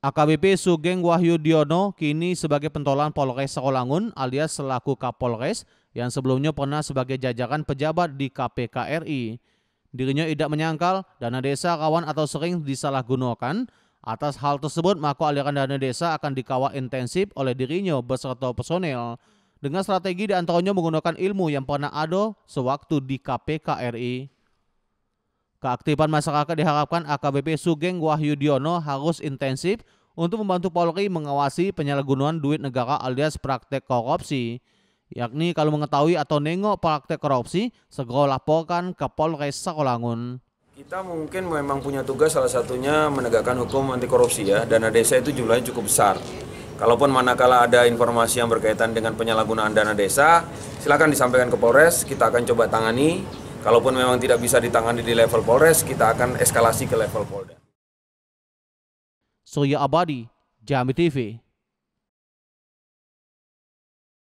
AKBP Sugeng Wahyu Diono kini sebagai pentolan Polres Sekolangun alias selaku Kapolres yang sebelumnya pernah sebagai jajakan pejabat di KPK RI. Dirinya tidak menyangkal dana desa kawan atau sering disalahgunakan. Atas hal tersebut maka aliran dana desa akan dikawal intensif oleh dirinya beserta personel dengan strategi diantaranya menggunakan ilmu yang pernah ada sewaktu di KPK RI. Keaktifan masyarakat diharapkan AKBP Sugeng Wahyudiono harus intensif untuk membantu Polri mengawasi penyalahgunaan duit negara alias praktek korupsi. Yakni kalau mengetahui atau nengok praktek korupsi, segera laporkan ke Polres Sakolangun. Kita mungkin memang punya tugas salah satunya menegakkan hukum anti korupsi ya. Dana desa itu jumlahnya cukup besar. Kalaupun manakala ada informasi yang berkaitan dengan penyalahgunaan dana desa, silakan disampaikan ke Polres, kita akan coba tangani Kalaupun memang tidak bisa ditangani di level Polres, kita akan eskalasi ke level Polda. Surya Abadi, Jambi TV.